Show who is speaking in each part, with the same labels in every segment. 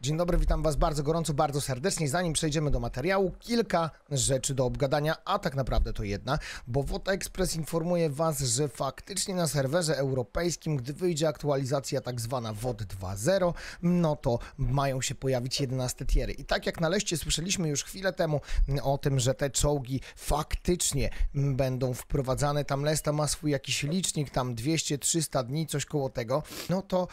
Speaker 1: Dzień dobry, witam Was bardzo gorąco, bardzo serdecznie. Zanim przejdziemy do materiału, kilka rzeczy do obgadania, a tak naprawdę to jedna, bo Wota Express informuje Was, że faktycznie na serwerze europejskim, gdy wyjdzie aktualizacja tak zwana WOT 2.0, no to mają się pojawić 11 tiery. I tak jak na leście słyszeliśmy już chwilę temu o tym, że te czołgi faktycznie będą wprowadzane, tam Lesta ma swój jakiś licznik, tam 200-300 dni, coś koło tego, no to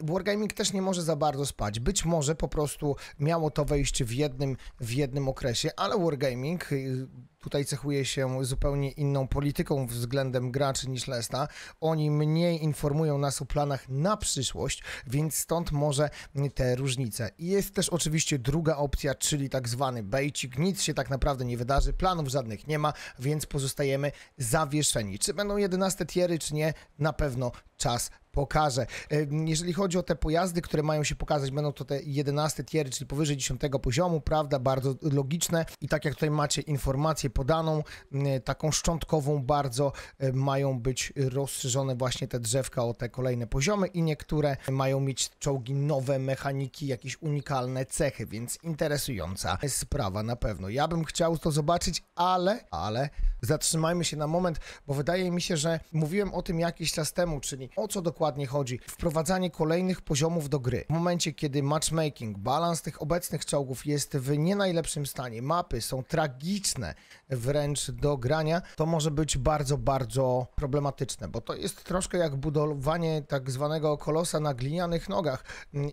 Speaker 1: Wargaming też nie może za bardzo spać. Być może że po prostu miało to wejść w jednym, w jednym okresie, ale Wargaming y, tutaj cechuje się zupełnie inną polityką względem graczy niż Lesta. Oni mniej informują nas o planach na przyszłość, więc stąd może te różnice. jest też oczywiście druga opcja, czyli tak zwany bejcik. Nic się tak naprawdę nie wydarzy, planów żadnych nie ma, więc pozostajemy zawieszeni. Czy będą 11 tiery, czy nie, na pewno czas Pokażę. E, jeżeli chodzi o te pojazdy, które mają się pokazać, będą to te 11 tiery, czyli powyżej 10 poziomu, prawda? Bardzo logiczne. I tak jak tutaj macie informację podaną, e, taką szczątkową bardzo e, mają być rozszerzone właśnie te drzewka o te kolejne poziomy i niektóre mają mieć czołgi nowe mechaniki, jakieś unikalne cechy, więc interesująca sprawa na pewno. Ja bym chciał to zobaczyć, ale, ale zatrzymajmy się na moment, bo wydaje mi się, że mówiłem o tym jakiś czas temu, czyli o co dokładnie dokładnie chodzi. Wprowadzanie kolejnych poziomów do gry. W momencie, kiedy matchmaking, balans tych obecnych czołgów jest w nie najlepszym stanie, mapy są tragiczne, wręcz do grania, to może być bardzo, bardzo problematyczne, bo to jest troszkę jak budowanie tak zwanego kolosa na glinianych nogach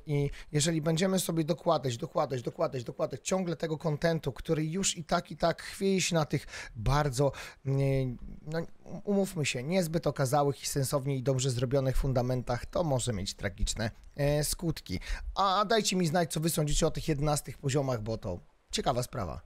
Speaker 1: i jeżeli będziemy sobie dokładać, dokładać, dokładać, dokładać ciągle tego kontentu, który już i tak, i tak chwieje się na tych bardzo, mm, no, umówmy się, niezbyt okazałych i sensownie i dobrze zrobionych fundamentach, to może mieć tragiczne e, skutki. A dajcie mi znać, co wy sądzicie o tych 11 poziomach, bo to ciekawa sprawa.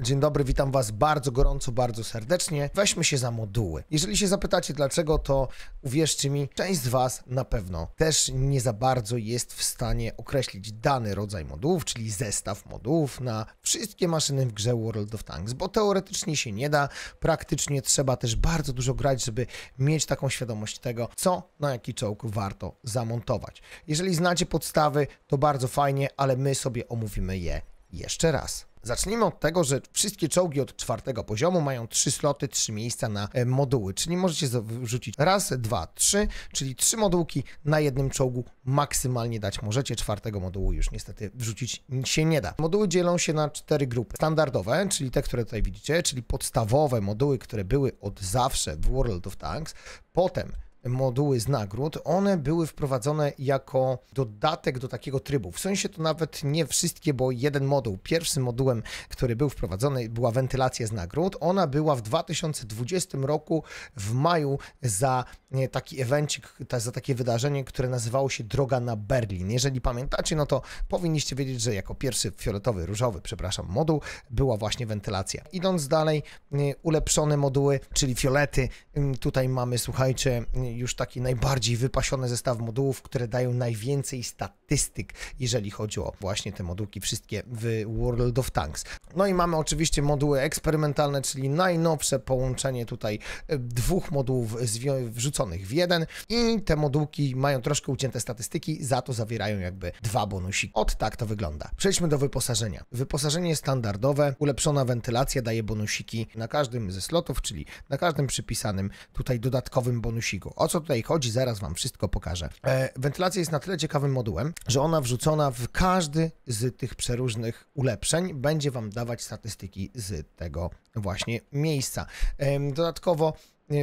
Speaker 1: Dzień dobry, witam Was bardzo gorąco, bardzo serdecznie. Weźmy się za moduły. Jeżeli się zapytacie dlaczego, to uwierzcie mi, część z Was na pewno też nie za bardzo jest w stanie określić dany rodzaj modułów, czyli zestaw modułów na wszystkie maszyny w grze World of Tanks, bo teoretycznie się nie da, praktycznie trzeba też bardzo dużo grać, żeby mieć taką świadomość tego, co na jaki czołg warto zamontować. Jeżeli znacie podstawy, to bardzo fajnie, ale my sobie omówimy je jeszcze raz. Zacznijmy od tego, że wszystkie czołgi od czwartego poziomu mają trzy sloty, trzy miejsca na e, moduły, czyli możecie wrzucić raz, dwa, trzy, czyli trzy modułki na jednym czołgu maksymalnie dać możecie. Czwartego modułu już niestety wrzucić się nie da. Moduły dzielą się na cztery grupy. Standardowe, czyli te, które tutaj widzicie, czyli podstawowe moduły, które były od zawsze w World of Tanks. Potem moduły z nagród, one były wprowadzone jako dodatek do takiego trybu. W sensie to nawet nie wszystkie, bo jeden moduł, pierwszym modułem, który był wprowadzony, była wentylacja z nagród. Ona była w 2020 roku w maju za taki evencik, za takie wydarzenie, które nazywało się Droga na Berlin. Jeżeli pamiętacie, no to powinniście wiedzieć, że jako pierwszy fioletowy, różowy, przepraszam, moduł była właśnie wentylacja. Idąc dalej, y, ulepszone moduły, czyli fiolety. Y, tutaj mamy, słuchajcie, y, już taki najbardziej wypasiony zestaw modułów, które dają najwięcej statystyk, jeżeli chodzi o właśnie te modułki wszystkie w World of Tanks. No i mamy oczywiście moduły eksperymentalne, czyli najnowsze połączenie tutaj dwóch modułów wrzuconych w jeden i te modułki mają troszkę ucięte statystyki, za to zawierają jakby dwa bonusiki. Od tak to wygląda. Przejdźmy do wyposażenia. Wyposażenie standardowe, ulepszona wentylacja daje bonusiki na każdym ze slotów, czyli na każdym przypisanym tutaj dodatkowym bonusiku. O co tutaj chodzi, zaraz Wam wszystko pokażę. E, wentylacja jest na tyle ciekawym modułem, że ona wrzucona w każdy z tych przeróżnych ulepszeń będzie Wam dawać statystyki z tego właśnie miejsca. E, dodatkowo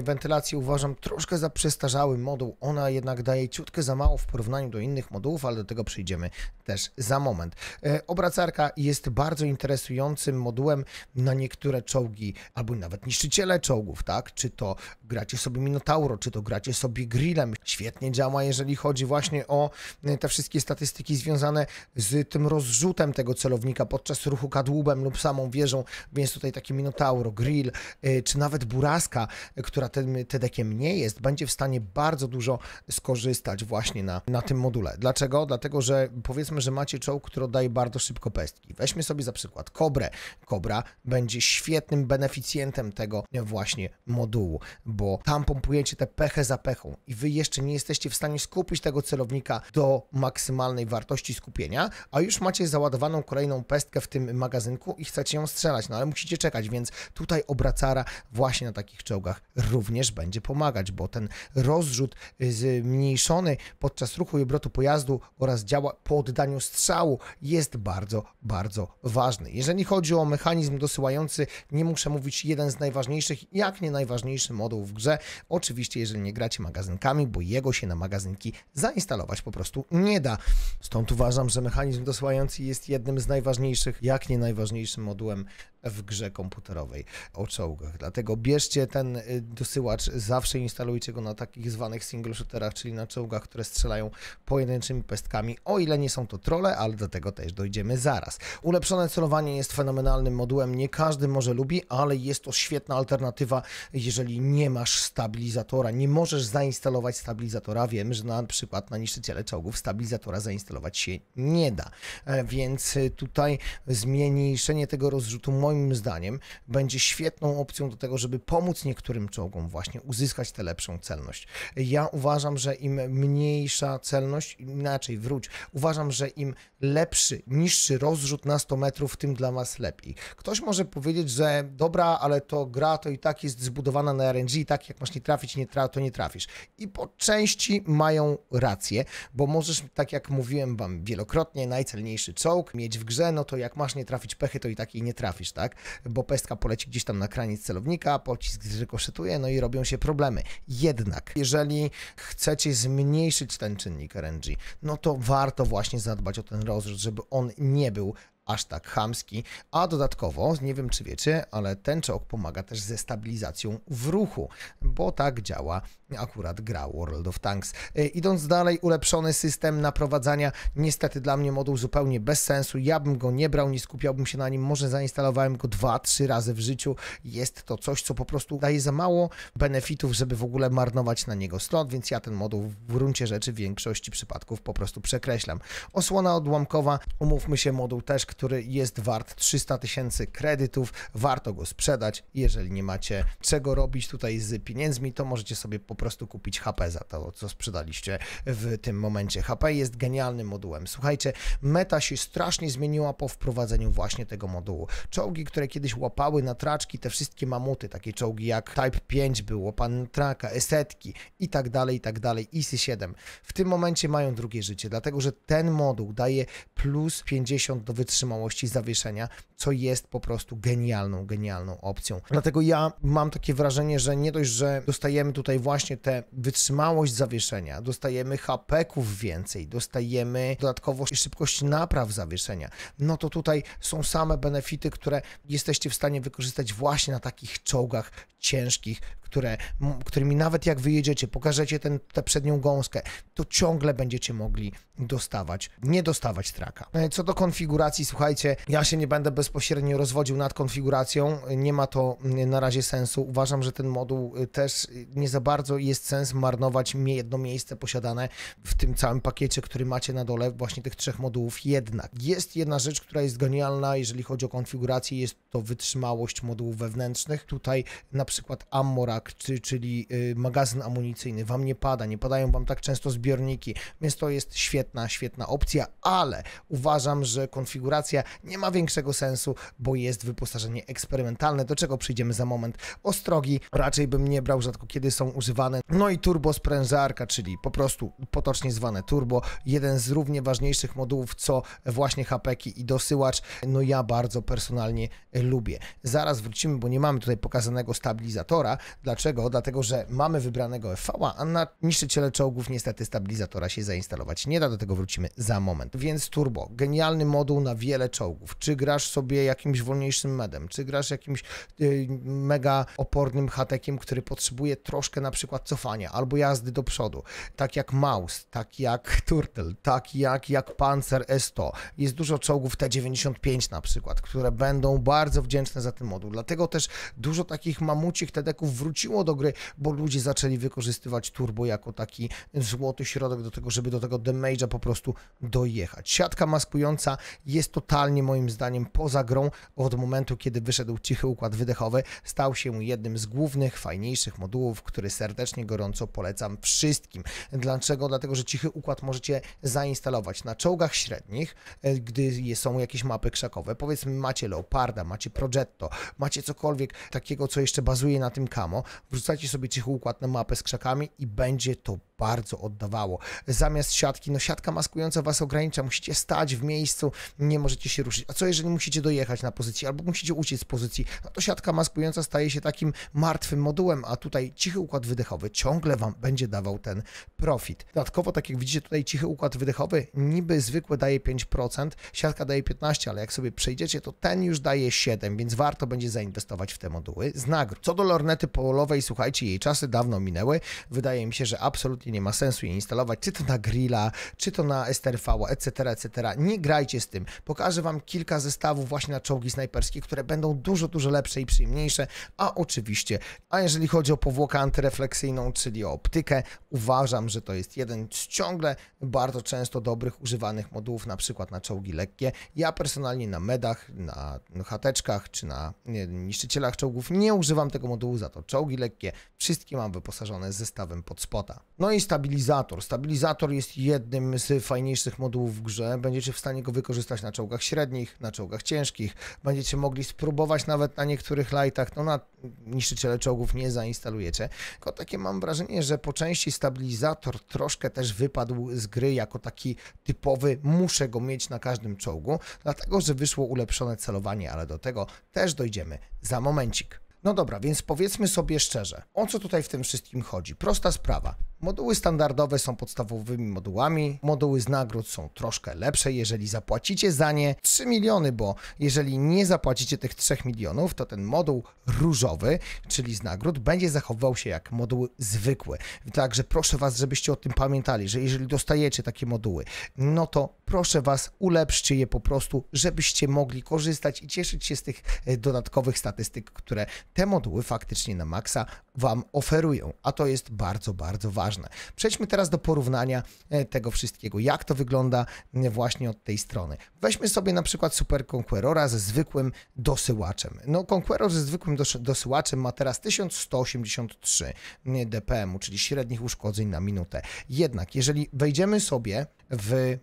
Speaker 1: wentylację uważam troszkę za przestarzały moduł. Ona jednak daje ciutkę za mało w porównaniu do innych modułów, ale do tego przyjdziemy też za moment. E, obracarka jest bardzo interesującym modułem na niektóre czołgi, albo nawet niszczyciele czołgów, tak? Czy to gracie sobie Minotauro, czy to gracie sobie grillem. Świetnie działa, jeżeli chodzi właśnie o e, te wszystkie statystyki związane z tym rozrzutem tego celownika podczas ruchu kadłubem lub samą wieżą, więc tutaj taki Minotauro, grill, e, czy nawet buraska, która tym TEDekiem nie jest, będzie w stanie bardzo dużo skorzystać właśnie na, na tym module. Dlaczego? Dlatego, że powiedzmy, że macie czołg, który daje bardzo szybko pestki. Weźmy sobie za przykład Kobrę. Kobra będzie świetnym beneficjentem tego właśnie modułu, bo tam pompujecie te pechę za pechą i wy jeszcze nie jesteście w stanie skupić tego celownika do maksymalnej wartości skupienia, a już macie załadowaną kolejną pestkę w tym magazynku i chcecie ją strzelać, no ale musicie czekać, więc tutaj obracara właśnie na takich czołgach również będzie pomagać, bo ten rozrzut y, zmniejszony podczas ruchu i obrotu pojazdu oraz działa po oddaniu strzału jest bardzo, bardzo ważny. Jeżeli chodzi o mechanizm dosyłający, nie muszę mówić jeden z najważniejszych, jak nie najważniejszy moduł w grze. Oczywiście, jeżeli nie gracie magazynkami, bo jego się na magazynki zainstalować po prostu nie da. Stąd uważam, że mechanizm dosyłający jest jednym z najważniejszych, jak nie najważniejszym modułem w grze komputerowej o czołgach. Dlatego bierzcie ten y, dosyłacz, zawsze instalujcie go na takich zwanych single shooterach, czyli na czołgach, które strzelają pojedynczymi pestkami, o ile nie są to trole, ale do tego też dojdziemy zaraz. Ulepszone celowanie jest fenomenalnym modułem, nie każdy może lubi, ale jest to świetna alternatywa, jeżeli nie masz stabilizatora, nie możesz zainstalować stabilizatora. Wiem, że na przykład na niszczyciele czołgów stabilizatora zainstalować się nie da, e, więc y, tutaj zmniejszenie tego rozrzutu moim moim zdaniem będzie świetną opcją do tego, żeby pomóc niektórym czołgom właśnie uzyskać tę lepszą celność. Ja uważam, że im mniejsza celność, inaczej wróć, uważam, że im lepszy, niższy rozrzut na 100 metrów, tym dla Was lepiej. Ktoś może powiedzieć, że dobra, ale to gra to i tak jest zbudowana na RNG i tak jak masz nie trafić, nie tra to nie trafisz. I po części mają rację, bo możesz, tak jak mówiłem Wam wielokrotnie, najcelniejszy czołg mieć w grze, no to jak masz nie trafić pechy, to i tak i nie trafisz, tak? tak? Bo pestka poleci gdzieś tam na kraniec celownika, pocisk zrykoszytuje, no i robią się problemy. Jednak, jeżeli chcecie zmniejszyć ten czynnik RNG, no to warto właśnie zadbać o ten rozrzut, żeby on nie był aż tak chamski, a dodatkowo, nie wiem czy wiecie, ale ten czołg pomaga też ze stabilizacją w ruchu, bo tak działa akurat gra World of Tanks. E, idąc dalej, ulepszony system naprowadzania, niestety dla mnie moduł zupełnie bez sensu, ja bym go nie brał, nie skupiałbym się na nim, może zainstalowałem go dwa, trzy razy w życiu, jest to coś, co po prostu daje za mało benefitów, żeby w ogóle marnować na niego slot, więc ja ten moduł w gruncie rzeczy w większości przypadków po prostu przekreślam. Osłona odłamkowa, umówmy się, moduł też, który jest wart 300 tysięcy kredytów, warto go sprzedać, jeżeli nie macie czego robić tutaj z pieniędzmi, to możecie sobie po prostu prostu kupić HP za to, co sprzedaliście w tym momencie. HP jest genialnym modułem. Słuchajcie, meta się strasznie zmieniła po wprowadzeniu właśnie tego modułu. Czołgi, które kiedyś łapały na traczki te wszystkie mamuty, takie czołgi jak Type 5 było, Pan Traka, Esetki i tak dalej, i tak dalej, ic 7, w tym momencie mają drugie życie, dlatego że ten moduł daje plus 50 do wytrzymałości zawieszenia, co jest po prostu genialną, genialną opcją. Dlatego ja mam takie wrażenie, że nie dość, że dostajemy tutaj właśnie właśnie tę wytrzymałość zawieszenia, dostajemy hapeków więcej, dostajemy dodatkowo szybkość napraw zawieszenia, no to tutaj są same benefity, które jesteście w stanie wykorzystać właśnie na takich czołgach ciężkich, które, którymi nawet jak wyjedziecie, pokażecie ten, tę przednią gąskę, to ciągle będziecie mogli dostawać, nie dostawać traka. E, co do konfiguracji, słuchajcie, ja się nie będę bezpośrednio rozwodził nad konfiguracją, e, nie ma to e, na razie sensu. Uważam, że ten moduł też nie za bardzo jest sens marnować jedno miejsce posiadane w tym całym pakiecie, który macie na dole, właśnie tych trzech modułów. Jednak jest jedna rzecz, która jest genialna, jeżeli chodzi o konfigurację, jest to wytrzymałość modułów wewnętrznych. Tutaj na przykład amora tak, czyli y, magazyn amunicyjny wam nie pada, nie padają wam tak często zbiorniki, więc to jest świetna, świetna opcja, ale uważam, że konfiguracja nie ma większego sensu, bo jest wyposażenie eksperymentalne, do czego przyjdziemy za moment. Ostrogi raczej bym nie brał, rzadko kiedy są używane. No i turbo sprężarka, czyli po prostu potocznie zwane turbo, jeden z równie ważniejszych modułów, co właśnie hapeki i dosyłacz. No ja bardzo personalnie lubię. Zaraz wrócimy, bo nie mamy tutaj pokazanego stabilizatora, dla Dlaczego? Dlatego, że mamy wybranego FV, a na niszczyciele czołgów niestety stabilizatora się zainstalować nie da, do tego wrócimy za moment. Więc turbo, genialny moduł na wiele czołgów. Czy grasz sobie jakimś wolniejszym medem, czy grasz jakimś yy, mega opornym hatekiem, który potrzebuje troszkę na przykład cofania albo jazdy do przodu, tak jak Maus, tak jak Turtle, tak jak, jak Panzer S100. Jest dużo czołgów T-95 na przykład, które będą bardzo wdzięczne za ten moduł. Dlatego też dużo takich mamucich tedeków wróci wróciło do gry, bo ludzie zaczęli wykorzystywać turbo jako taki złoty środek do tego, żeby do tego damage'a po prostu dojechać. Siatka maskująca jest totalnie moim zdaniem poza grą od momentu, kiedy wyszedł cichy układ wydechowy, stał się jednym z głównych, fajniejszych modułów, który serdecznie, gorąco polecam wszystkim. Dlaczego? Dlatego, że cichy układ możecie zainstalować na czołgach średnich, e, gdy są jakieś mapy krzakowe. Powiedzmy, macie Leoparda, macie Progetto, macie cokolwiek takiego, co jeszcze bazuje na tym Kamo wrzucajcie sobie cichy układ na mapę z krzakami i będzie to bardzo oddawało. Zamiast siatki, no siatka maskująca was ogranicza, musicie stać w miejscu, nie możecie się ruszyć. A co jeżeli musicie dojechać na pozycji albo musicie uciec z pozycji? No to siatka maskująca staje się takim martwym modułem, a tutaj cichy układ wydechowy ciągle wam będzie dawał ten profit. Dodatkowo, tak jak widzicie tutaj cichy układ wydechowy, niby zwykły daje 5%, siatka daje 15%, ale jak sobie przejdziecie, to ten już daje 7%, więc warto będzie zainwestować w te moduły z nagród. Co do lornety polowej, słuchajcie, jej czasy dawno minęły. Wydaje mi się, że absolutnie nie ma sensu jej instalować, czy to na Grilla, czy to na STRV, etc., etc. Nie grajcie z tym. Pokażę Wam kilka zestawów właśnie na czołgi snajperskie, które będą dużo, dużo lepsze i przyjemniejsze, a oczywiście, a jeżeli chodzi o powłokę antyrefleksyjną, czyli o optykę, uważam, że to jest jeden z ciągle bardzo często dobrych używanych modułów, na przykład na czołgi lekkie. Ja personalnie na medach, na chateczkach czy na niszczycielach czołgów nie używam tego modułu, za to czołgi lekkie wszystkie mam wyposażone zestawem podspota. No i stabilizator. Stabilizator jest jednym z fajniejszych modułów w grze. Będziecie w stanie go wykorzystać na czołgach średnich, na czołgach ciężkich. Będziecie mogli spróbować nawet na niektórych lightach. No na niszczyciele czołgów nie zainstalujecie. Tylko takie mam wrażenie, że po części stabilizator troszkę też wypadł z gry jako taki typowy muszę go mieć na każdym czołgu. Dlatego, że wyszło ulepszone celowanie, ale do tego też dojdziemy za momencik. No dobra, więc powiedzmy sobie szczerze, o co tutaj w tym wszystkim chodzi? Prosta sprawa. Moduły standardowe są podstawowymi modułami. Moduły z nagród są troszkę lepsze, jeżeli zapłacicie za nie 3 miliony, bo jeżeli nie zapłacicie tych 3 milionów, to ten moduł różowy, czyli z nagród, będzie zachowywał się jak moduł zwykły. Także proszę Was, żebyście o tym pamiętali, że jeżeli dostajecie takie moduły, no to proszę Was, ulepszcie je po prostu, żebyście mogli korzystać i cieszyć się z tych e, dodatkowych statystyk, które te moduły faktycznie na maksa Wam oferują. A to jest bardzo, bardzo ważne ważne. Przejdźmy teraz do porównania e, tego wszystkiego. Jak to wygląda e, właśnie od tej strony? Weźmy sobie na przykład Super Conquerora ze zwykłym dosyłaczem. No, Conqueror ze zwykłym dosyłaczem ma teraz 1183 e, dpm, czyli średnich uszkodzeń na minutę. Jednak, jeżeli wejdziemy sobie w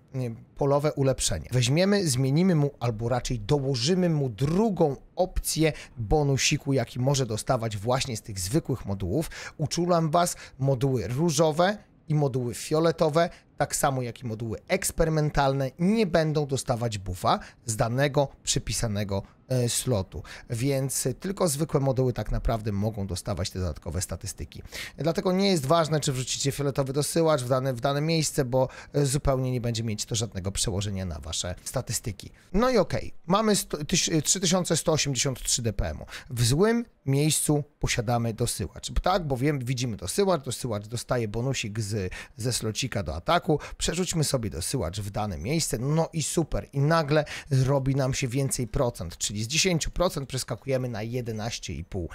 Speaker 1: polowe ulepszenie, weźmiemy, zmienimy mu albo raczej dołożymy mu drugą opcję bonusiku, jaki może dostawać właśnie z tych zwykłych modułów. Uczulam Was, moduły różowe i moduły fioletowe, tak samo jak i moduły eksperymentalne, nie będą dostawać bufa z danego przypisanego E, slotu, więc tylko zwykłe moduły tak naprawdę mogą dostawać te dodatkowe statystyki. Dlatego nie jest ważne, czy wrzucicie fioletowy dosyłacz w dane, w dane miejsce, bo e, zupełnie nie będzie mieć to żadnego przełożenia na wasze statystyki. No i okej, okay. mamy 3183 e, dpm. W złym miejscu posiadamy dosyłacz. Tak, bowiem widzimy dosyłacz, dosyłacz dostaje bonusik z, ze slocika do ataku, przerzućmy sobie dosyłacz w dane miejsce, no i super, i nagle robi nam się więcej procent, czyli czyli z 10% przeskakujemy na 11,5.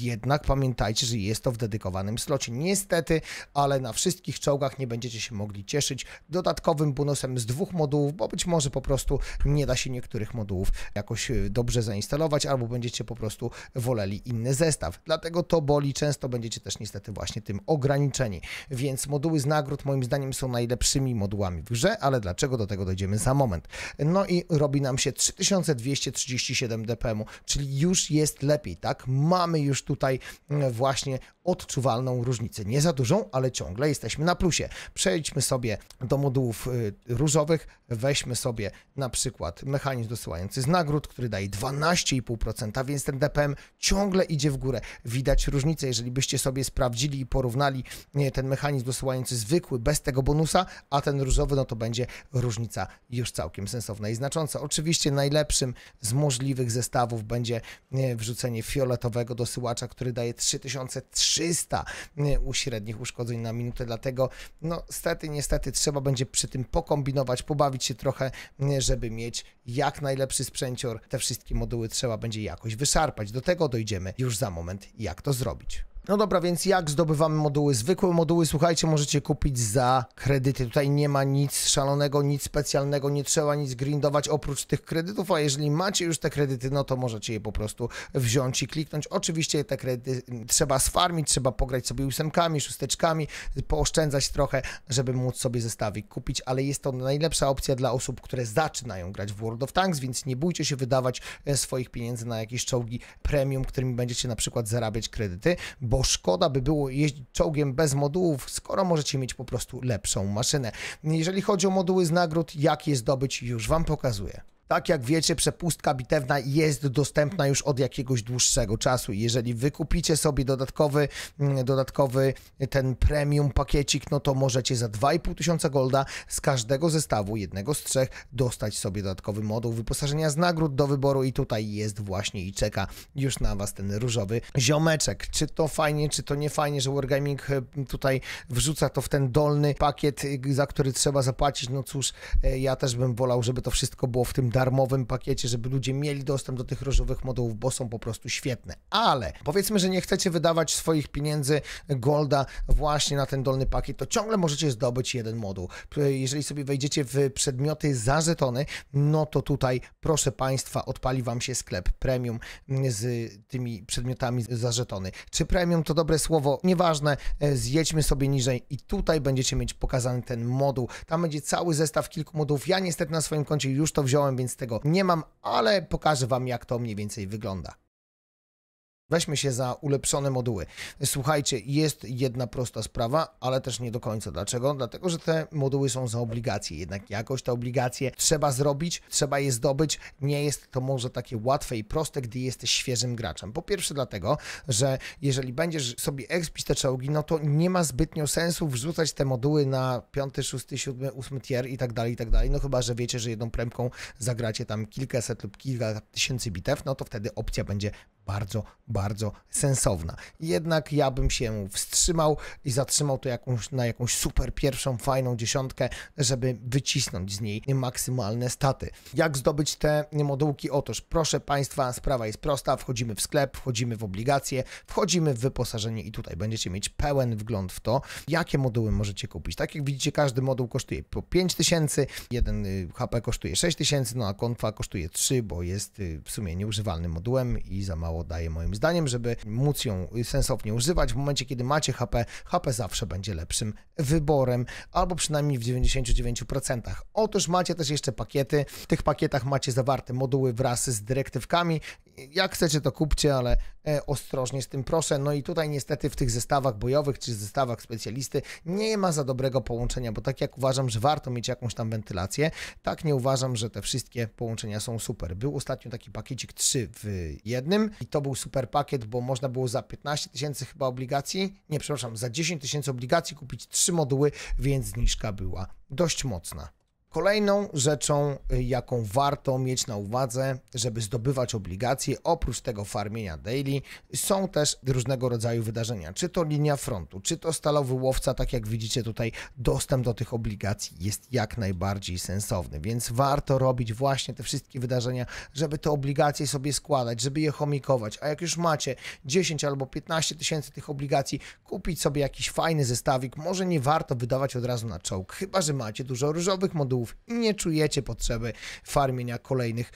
Speaker 1: Jednak pamiętajcie, że jest to w dedykowanym slocie. Niestety, ale na wszystkich czołgach nie będziecie się mogli cieszyć dodatkowym bonusem z dwóch modułów, bo być może po prostu nie da się niektórych modułów jakoś y, dobrze zainstalować, albo będziecie po prostu woleli inny zestaw. Dlatego to boli, często będziecie też niestety właśnie tym ograniczeni. Więc moduły z nagród moim zdaniem są najlepszymi modułami w grze, ale dlaczego do tego dojdziemy za moment. No i robi nam się 3237 7 dpm, czyli już jest lepiej, tak? Mamy już tutaj mm, właśnie odczuwalną różnicę. Nie za dużą, ale ciągle jesteśmy na plusie. Przejdźmy sobie do modułów y, różowych, weźmy sobie na przykład mechanizm dosyłający z nagród, który daje 12,5%, więc ten DPM ciągle idzie w górę. Widać różnicę, jeżeli byście sobie sprawdzili i porównali y, ten mechanizm dosyłający zwykły, bez tego bonusa, a ten różowy, no to będzie różnica już całkiem sensowna i znacząca. Oczywiście najlepszym z możliwych możliwych zestawów będzie e, wrzucenie fioletowego dosyłacza, który daje 3300 e, uśrednich uszkodzeń na minutę, dlatego no stety, niestety trzeba będzie przy tym pokombinować, pobawić się trochę, e, żeby mieć jak najlepszy sprzęcior. Te wszystkie moduły trzeba będzie jakoś wyszarpać. Do tego dojdziemy już za moment, jak to zrobić. No dobra, więc jak zdobywamy moduły? Zwykłe moduły, słuchajcie, możecie kupić za kredyty. Tutaj nie ma nic szalonego, nic specjalnego, nie trzeba nic grindować oprócz tych kredytów, a jeżeli macie już te kredyty, no to możecie je po prostu wziąć i kliknąć. Oczywiście te kredyty mm, trzeba sfarmić, trzeba pograć sobie ósemkami, szósteczkami, pooszczędzać trochę, żeby móc sobie zestawik kupić, ale jest to najlepsza opcja dla osób, które zaczynają grać w World of Tanks, więc nie bójcie się wydawać e, swoich pieniędzy na jakieś czołgi premium, którymi będziecie na przykład zarabiać kredyty, bo bo szkoda by było jeździć czołgiem bez modułów, skoro możecie mieć po prostu lepszą maszynę. Jeżeli chodzi o moduły z nagród, jak je zdobyć, już Wam pokazuję. Tak jak wiecie, przepustka bitewna jest dostępna już od jakiegoś dłuższego czasu. Jeżeli wykupicie sobie dodatkowy, mm, dodatkowy ten premium pakiecik, no to możecie za 2,5 tysiąca golda z każdego zestawu, jednego z trzech, dostać sobie dodatkowy moduł wyposażenia z nagród do wyboru i tutaj jest właśnie i czeka już na Was ten różowy ziomeczek. Czy to fajnie, czy to nie fajnie, że Wargaming e, tutaj wrzuca to w ten dolny pakiet, za który trzeba zapłacić, no cóż, e, ja też bym wolał, żeby to wszystko było w tym darmowym pakiecie, żeby ludzie mieli dostęp do tych różowych modułów, bo są po prostu świetne. Ale powiedzmy, że nie chcecie wydawać swoich pieniędzy e, Golda właśnie na ten dolny pakiet, to ciągle możecie zdobyć jeden moduł. Jeżeli sobie wejdziecie w przedmioty za żetony, no to tutaj proszę Państwa, odpali Wam się sklep premium mm, z tymi przedmiotami za żetony. Czy premium to dobre słowo? Nieważne, e, zjedźmy sobie niżej i tutaj będziecie mieć pokazany ten moduł. Tam będzie cały zestaw kilku modułów. Ja niestety na swoim koncie już to wziąłem, więc więc tego nie mam, ale pokażę Wam, jak to mniej więcej wygląda. Weźmy się za ulepszone moduły. Słuchajcie, jest jedna prosta sprawa, ale też nie do końca. Dlaczego? Dlatego, że te moduły są za obligacje. Jednak jakoś te obligacje trzeba zrobić, trzeba je zdobyć. Nie jest to może takie łatwe i proste, gdy jesteś świeżym graczem. Po pierwsze dlatego, że jeżeli będziesz sobie expić te czołgi, no to nie ma zbytnio sensu wrzucać te moduły na 5, 6, 7, 8 tier i tak dalej, i tak dalej. No chyba, że wiecie, że jedną premką zagracie tam kilkaset lub kilka tysięcy bitew, no to wtedy opcja będzie bardzo, bardzo sensowna. Jednak ja bym się wstrzymał i zatrzymał to jakąś, na jakąś super pierwszą, fajną dziesiątkę, żeby wycisnąć z niej maksymalne staty. Jak zdobyć te modułki? Otóż proszę Państwa, sprawa jest prosta. Wchodzimy w sklep, wchodzimy w obligacje, wchodzimy w wyposażenie i tutaj będziecie mieć pełen wgląd w to, jakie moduły możecie kupić. Tak jak widzicie, każdy moduł kosztuje po 5000, jeden y, HP kosztuje 6000, no a konfa kosztuje 3, bo jest y, w sumie nieużywalnym modułem i za mało mało daje moim zdaniem, żeby móc ją sensownie używać. W momencie, kiedy macie HP, HP zawsze będzie lepszym wyborem, albo przynajmniej w 99%. Otóż macie też jeszcze pakiety. W tych pakietach macie zawarte moduły wraz z dyrektywkami jak chcecie, to kupcie, ale e, ostrożnie z tym proszę. No i tutaj niestety w tych zestawach bojowych czy zestawach specjalisty nie ma za dobrego połączenia, bo tak jak uważam, że warto mieć jakąś tam wentylację, tak nie uważam, że te wszystkie połączenia są super. Był ostatnio taki pakiecik 3 w jednym i to był super pakiet, bo można było za 15 tysięcy chyba obligacji, nie przepraszam, za 10 tysięcy obligacji kupić 3 moduły, więc zniżka była dość mocna. Kolejną rzeczą, y, jaką warto mieć na uwadze, żeby zdobywać obligacje, oprócz tego farmienia daily, są też różnego rodzaju wydarzenia. Czy to linia frontu, czy to stalowy łowca, tak jak widzicie tutaj, dostęp do tych obligacji jest jak najbardziej sensowny, więc warto robić właśnie te wszystkie wydarzenia, żeby te obligacje sobie składać, żeby je chomikować. A jak już macie 10 albo 15 tysięcy tych obligacji, kupić sobie jakiś fajny zestawik. Może nie warto wydawać od razu na czołg, chyba że macie dużo różowych modułów modułów nie czujecie potrzeby farmienia kolejnych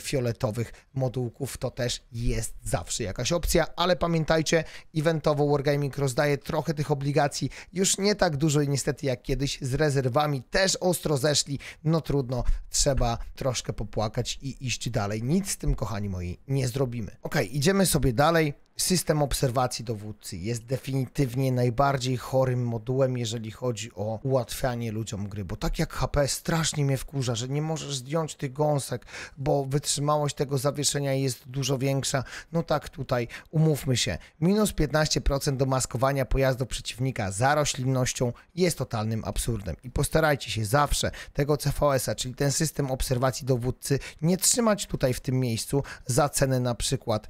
Speaker 1: fioletowych modułków, to też jest zawsze jakaś opcja, ale pamiętajcie, eventowo Wargaming rozdaje trochę tych obligacji, już nie tak dużo niestety jak kiedyś, z rezerwami też ostro zeszli, no trudno, trzeba troszkę popłakać i iść dalej. Nic z tym, kochani moi, nie zrobimy. Ok, idziemy sobie dalej. System obserwacji dowódcy jest definitywnie najbardziej chorym modułem, jeżeli chodzi o ułatwianie ludziom gry, bo tak jak HP strasznie mnie wkurza, że nie możesz zdjąć tych gąsek, bo wytrzymałość tego zawieszenia jest dużo większa. No tak tutaj, umówmy się, minus 15% do maskowania pojazdu przeciwnika za roślinnością jest totalnym absurdem i postarajcie się zawsze tego CVS-a, czyli ten system obserwacji dowódcy, nie trzymać tutaj w tym miejscu za cenę na przykład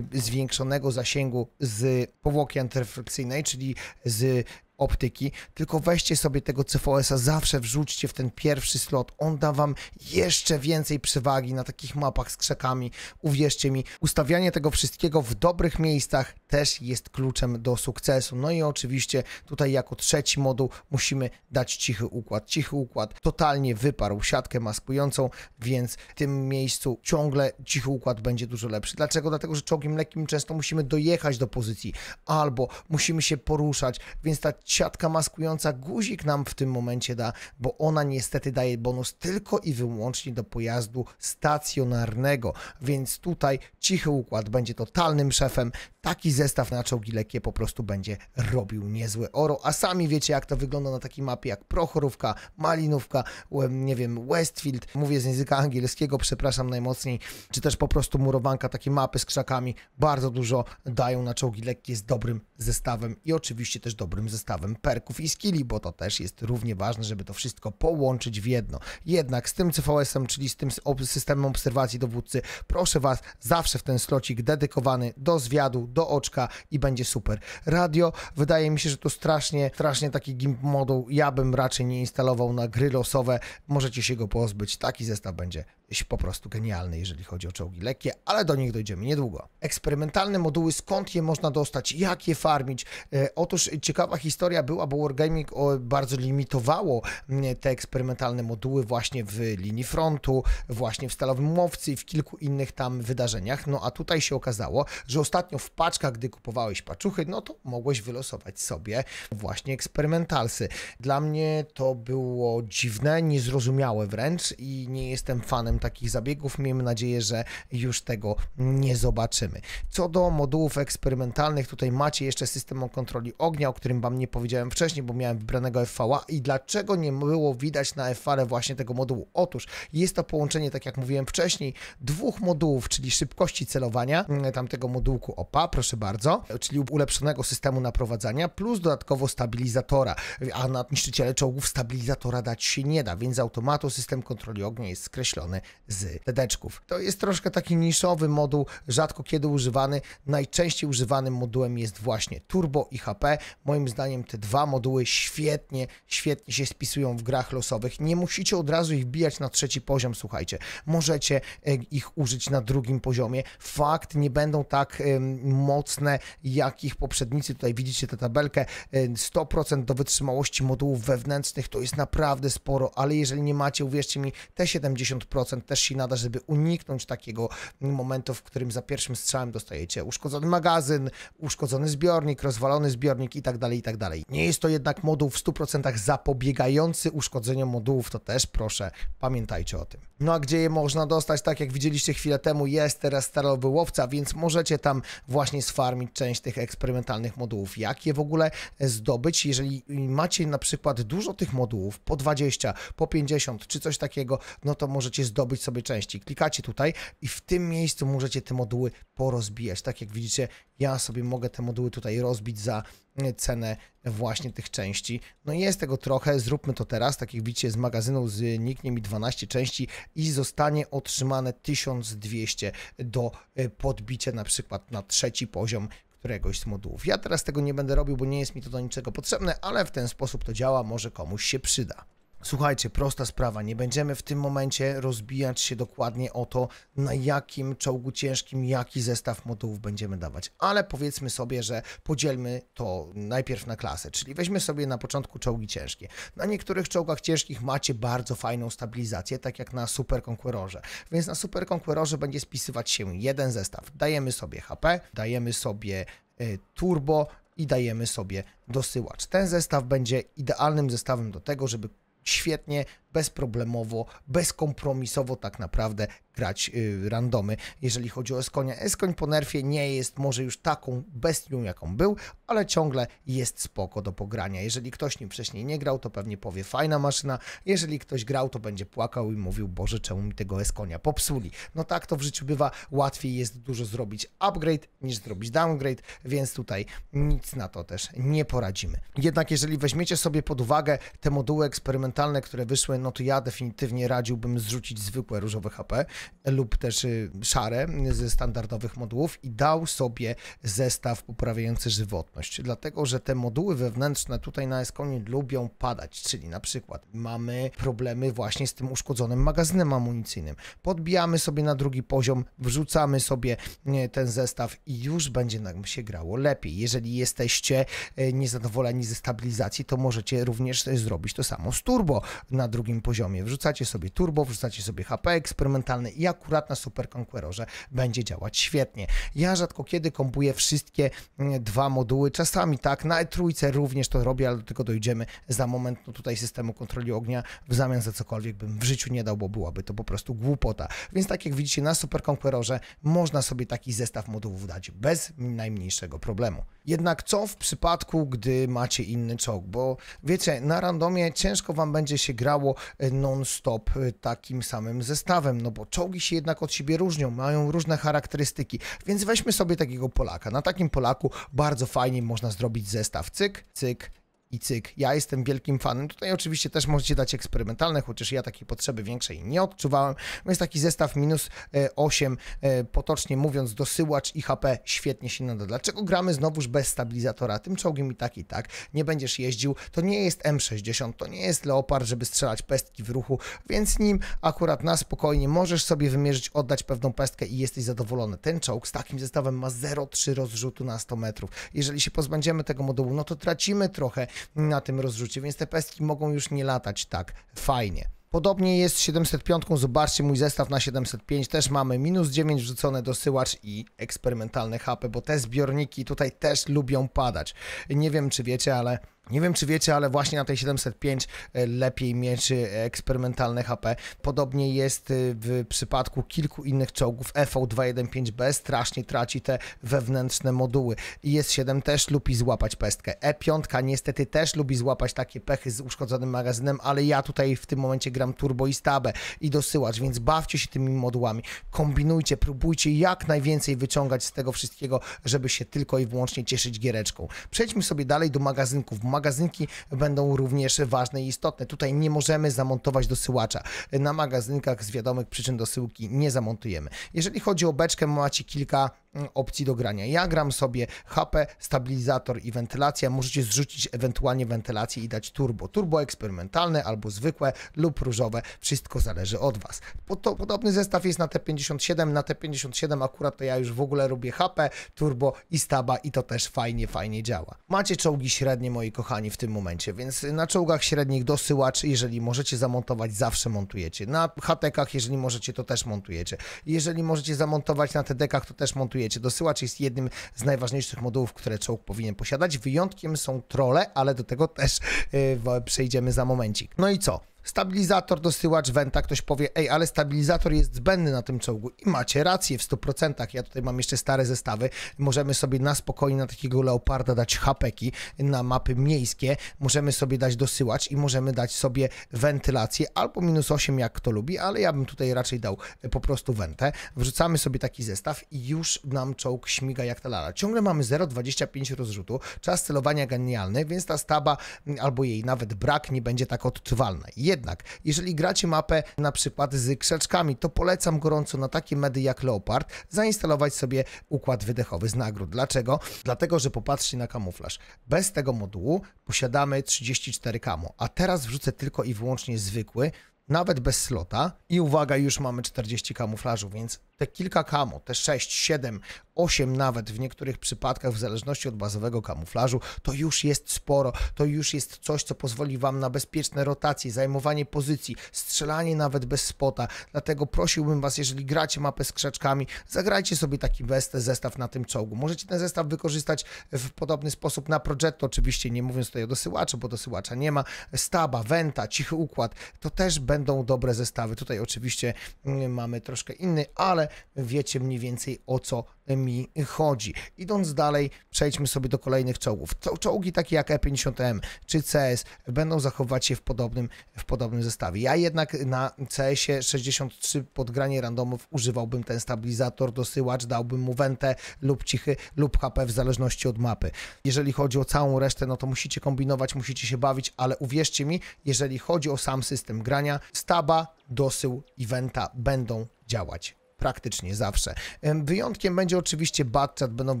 Speaker 1: zwiększonego zasięgu z powłoki antyrefleksyjnej, czyli z optyki, tylko weźcie sobie tego CVS-a, zawsze wrzućcie w ten pierwszy slot. On da wam jeszcze więcej przewagi na takich mapach z krzakami. Uwierzcie mi, ustawianie tego wszystkiego w dobrych miejscach też jest kluczem do sukcesu. No i oczywiście tutaj jako trzeci moduł musimy dać cichy układ. Cichy układ totalnie wyparł siatkę maskującą, więc w tym miejscu ciągle cichy układ będzie dużo lepszy. Dlaczego? Dlatego, że czołgiem lekkim często musimy dojechać do pozycji albo musimy się poruszać, więc ta siatka maskująca guzik nam w tym momencie da, bo ona niestety daje bonus tylko i wyłącznie do pojazdu stacjonarnego, więc tutaj cichy układ będzie totalnym szefem, taki zestaw na czołgi lekkie po prostu będzie robił niezłe oro. A sami wiecie, jak to wygląda na takiej mapie jak Prochorówka, Malinówka, nie wiem, Westfield. Mówię z języka angielskiego, przepraszam najmocniej. Czy też po prostu murowanka, takie mapy z krzakami. Bardzo dużo dają na czołgi lekkie z dobrym zestawem i oczywiście też dobrym zestawem perków i skilli, bo to też jest równie ważne, żeby to wszystko połączyć w jedno. Jednak z tym CVS-em, czyli z tym systemem obserwacji dowódcy, proszę Was, zawsze w ten slocik dedykowany do zwiadu, do oczka i będzie super. Radio, wydaje mi się, że to strasznie, strasznie taki gimp moduł. Ja bym raczej nie instalował na gry losowe. Możecie się go pozbyć. Taki zestaw będzie po prostu genialny, jeżeli chodzi o czołgi lekkie, ale do nich dojdziemy niedługo. Eksperymentalne moduły, skąd je można dostać, jak je farmić? E, otóż ciekawa historia była, bo Wargaming bardzo limitowało mm, te eksperymentalne moduły właśnie w linii frontu, właśnie w Stalowym Łowcy i w kilku innych tam wydarzeniach. No a tutaj się okazało, że ostatnio w paczkach, gdy kupowałeś paczuchy, no to mogłeś wylosować sobie właśnie eksperymentalsy. Dla mnie to było dziwne, niezrozumiałe wręcz i nie jestem fanem takich zabiegów. Miejmy nadzieję, że już tego nie zobaczymy. Co do modułów eksperymentalnych, tutaj macie jeszcze system kontroli ognia, o którym Wam nie powiedziałem wcześniej, bo miałem wybranego FVA i dlaczego nie było widać na FR właśnie tego modułu? Otóż jest to połączenie, tak jak mówiłem wcześniej, dwóch modułów, czyli szybkości celowania mm, tamtego modułku OPA, proszę bardzo, czyli ulepszonego systemu naprowadzania, plus dodatkowo stabilizatora, a na niszczyciele czołgów stabilizatora dać się nie da, więc z automatu system kontroli ognia jest skreślony z ledeczków. To jest troszkę taki niszowy moduł, rzadko kiedy używany. Najczęściej używanym modułem jest właśnie Turbo i HP. Moim zdaniem te dwa moduły świetnie, świetnie się spisują w grach losowych. Nie musicie od razu ich bijać na trzeci poziom, słuchajcie. Możecie e, ich użyć na drugim poziomie. Fakt, nie będą tak mocne jak ich poprzednicy. Tutaj widzicie tę tabelkę. 100% do wytrzymałości modułów wewnętrznych to jest naprawdę sporo, ale jeżeli nie macie, uwierzcie mi, te 70% procent też się nada, żeby uniknąć takiego momentu, w którym za pierwszym strzałem dostajecie uszkodzony magazyn, uszkodzony zbiornik, rozwalony zbiornik i tak dalej, i tak dalej. Nie jest to jednak moduł w 100% zapobiegający uszkodzeniom modułów, to też proszę, pamiętajcie o tym. No a gdzie je można dostać? Tak jak widzieliście chwilę temu, jest teraz stalowy łowca, więc możecie tam właśnie sfarmić część tych eksperymentalnych modułów. Jak je w ogóle zdobyć? Jeżeli macie na przykład dużo tych modułów, po 20, po 50 czy coś takiego, no to możecie zdobyć zdobyć sobie części. Klikacie tutaj i w tym miejscu możecie te moduły porozbijać. Tak jak widzicie, ja sobie mogę te moduły tutaj rozbić za e, cenę właśnie tych części. No jest tego trochę, zróbmy to teraz. Tak jak widzicie, z magazynu zniknie mi 12 części i zostanie otrzymane 1200 do e, podbicia na przykład na trzeci poziom któregoś z modułów. Ja teraz tego nie będę robił, bo nie jest mi to do niczego potrzebne, ale w ten sposób to działa, może komuś się przyda. Słuchajcie, prosta sprawa. Nie będziemy w tym momencie rozbijać się dokładnie o to, na jakim czołgu ciężkim jaki zestaw modułów będziemy dawać. Ale powiedzmy sobie, że podzielmy to najpierw na klasę, czyli weźmy sobie na początku czołgi ciężkie. Na niektórych czołgach ciężkich macie bardzo fajną stabilizację, tak jak na Super Conquerorze. Więc na Super Conquerorze będzie spisywać się jeden zestaw. Dajemy sobie HP, dajemy sobie y, turbo, i dajemy sobie dosyłacz. Ten zestaw będzie idealnym zestawem do tego, żeby świetnie bezproblemowo, bezkompromisowo tak naprawdę grać yy, randomy, jeżeli chodzi o Eskonia. Eskoń po nerfie nie jest może już taką bestią, jaką był, ale ciągle jest spoko do pogrania. Jeżeli ktoś nim wcześniej nie grał, to pewnie powie fajna maszyna. Jeżeli ktoś grał, to będzie płakał i mówił, Boże, czemu mi tego Eskonia popsuli. No tak to w życiu bywa, łatwiej jest dużo zrobić upgrade niż zrobić downgrade, więc tutaj nic na to też nie poradzimy. Jednak jeżeli weźmiecie sobie pod uwagę te moduły eksperymentalne, które wyszły no to ja definitywnie radziłbym zrzucić zwykłe różowe HP lub też y, szare ze standardowych modułów i dał sobie zestaw poprawiający żywotność. Dlatego, że te moduły wewnętrzne tutaj na eskonie lubią padać, czyli na przykład mamy problemy właśnie z tym uszkodzonym magazynem amunicyjnym. Podbijamy sobie na drugi poziom, wrzucamy sobie y, ten zestaw i już będzie nam się grało lepiej. Jeżeli jesteście y, niezadowoleni ze stabilizacji, to możecie również zrobić to samo z turbo na drugim drugim poziomie. Wrzucacie sobie turbo, wrzucacie sobie HP eksperymentalny i akurat na Super Conquerorze będzie działać świetnie. Ja rzadko kiedy kompuję wszystkie mm, dwa moduły, czasami tak, na E3 również to robię, ale do tego dojdziemy za moment. No tutaj systemu kontroli ognia w zamian za cokolwiek bym w życiu nie dał, bo byłaby to po prostu głupota. Więc tak jak widzicie na Super Conquerorze można sobie taki zestaw modułów dać bez najmniejszego problemu. Jednak co w przypadku, gdy macie inny czołg? Bo wiecie, na randomie ciężko wam będzie się grało non-stop y, takim samym zestawem, no bo czołgi się jednak od siebie różnią, mają różne charakterystyki, więc weźmy sobie takiego Polaka. Na takim Polaku bardzo fajnie można zrobić zestaw cyk, cyk, i cyk. Ja jestem wielkim fanem. Tutaj oczywiście też możecie dać eksperymentalne, chociaż ja takiej potrzeby większej nie odczuwałem. Jest taki zestaw minus 8, e, e, potocznie mówiąc, dosyłacz i HP świetnie się nada. Dlaczego gramy znowuż bez stabilizatora? Tym czołgiem i tak i tak. Nie będziesz jeździł. To nie jest M60, to nie jest Leopard, żeby strzelać pestki w ruchu, więc nim akurat na spokojnie możesz sobie wymierzyć, oddać pewną pestkę i jesteś zadowolony. Ten czołg z takim zestawem ma 0,3 rozrzutu na 100 metrów. Jeżeli się pozbędziemy tego modułu, no to tracimy trochę na tym rozrzucie, więc te pestki mogą już nie latać tak fajnie. Podobnie jest z 705, zobaczcie mój zestaw na 705, też mamy minus 9 wrzucone dosyłacz i eksperymentalne HP, bo te zbiorniki tutaj też lubią padać. Nie wiem czy wiecie, ale nie wiem, czy wiecie, ale właśnie na tej 705 e, lepiej mieczy e, eksperymentalne HP. Podobnie jest e, w przypadku kilku innych czołgów. EV215B strasznie traci te wewnętrzne moduły. IS-7 też lubi złapać pestkę. E5 niestety też lubi złapać takie pechy z uszkodzonym magazynem, ale ja tutaj w tym momencie gram turbo i stabę i dosyłacz, więc bawcie się tymi modułami. Kombinujcie, próbujcie jak najwięcej wyciągać z tego wszystkiego, żeby się tylko i wyłącznie cieszyć giereczką. Przejdźmy sobie dalej do magazynków magazynki będą również ważne i istotne. Tutaj nie możemy zamontować dosyłacza. Na magazynkach z wiadomych przyczyn dosyłki nie zamontujemy. Jeżeli chodzi o beczkę, macie kilka mm, opcji do grania. Ja gram sobie HP, stabilizator i wentylacja. Możecie zrzucić ewentualnie wentylację i dać turbo. Turbo eksperymentalne albo zwykłe lub różowe. Wszystko zależy od Was. Podobny zestaw jest na T57. Na T57 akurat to ja już w ogóle robię HP, turbo i staba i to też fajnie, fajnie działa. Macie czołgi średnie, moi kochani kochani, w tym momencie. Więc na czołgach średnich dosyłacz, jeżeli możecie zamontować, zawsze montujecie. Na hatekach, jeżeli możecie, to też montujecie. Jeżeli możecie zamontować na tdk dekach, to też montujecie. Dosyłacz jest jednym z najważniejszych modułów, które czołg powinien posiadać. Wyjątkiem są trole, ale do tego też yy, przejdziemy za momencik. No i co? Stabilizator, dosyłacz, wenta, ktoś powie, ej, ale stabilizator jest zbędny na tym czołgu i macie rację w 100%. Ja tutaj mam jeszcze stare zestawy, możemy sobie na spokojnie na takiego leoparda dać hapeki na mapy miejskie, możemy sobie dać dosyłacz i możemy dać sobie wentylację albo minus 8, jak kto lubi, ale ja bym tutaj raczej dał e, po prostu wentę. Wrzucamy sobie taki zestaw i już nam czołg śmiga jak ta lala. Ciągle mamy 0,25 rozrzutu, czas celowania genialny, więc ta staba albo jej nawet brak nie będzie tak odczuwalna. Jednak, jeżeli gracie mapę na przykład z krzaczkami, to polecam gorąco na takie medy jak Leopard zainstalować sobie układ wydechowy z nagród. Dlaczego? Dlatego, że popatrzcie na kamuflaż. Bez tego modułu posiadamy 34 kamo, a teraz wrzucę tylko i wyłącznie zwykły, nawet bez slota. I uwaga, już mamy 40 kamuflażu, więc te kilka kamo, te 6, 7, 8 nawet w niektórych przypadkach, w zależności od bazowego kamuflażu, to już jest sporo, to już jest coś, co pozwoli Wam na bezpieczne rotacje, zajmowanie pozycji, strzelanie nawet bez spota. Dlatego prosiłbym Was, jeżeli gracie mapę z krzeczkami, zagrajcie sobie taki best zestaw na tym czołgu. Możecie ten zestaw wykorzystać w podobny sposób na projecto, oczywiście nie mówiąc tutaj o dosyłaczu, bo dosyłacza nie ma, Staba, Venta, Cichy Układ, to też będą dobre zestawy. Tutaj oczywiście mm, mamy troszkę inny, ale wiecie mniej więcej o co mi chodzi. Idąc dalej, przejdźmy sobie do kolejnych czołgów. Czołgi takie jak E50M czy CS będą zachowywać się w podobnym, w podobnym zestawie. Ja jednak na CS-ie 63 podgranie randomów używałbym ten stabilizator, dosyłacz, dałbym mu wentę lub cichy lub HP w zależności od mapy. Jeżeli chodzi o całą resztę, no to musicie kombinować, musicie się bawić, ale uwierzcie mi, jeżeli chodzi o sam system grania, staba, dosył i wenta będą działać praktycznie zawsze. Wyjątkiem będzie oczywiście Batchat, będą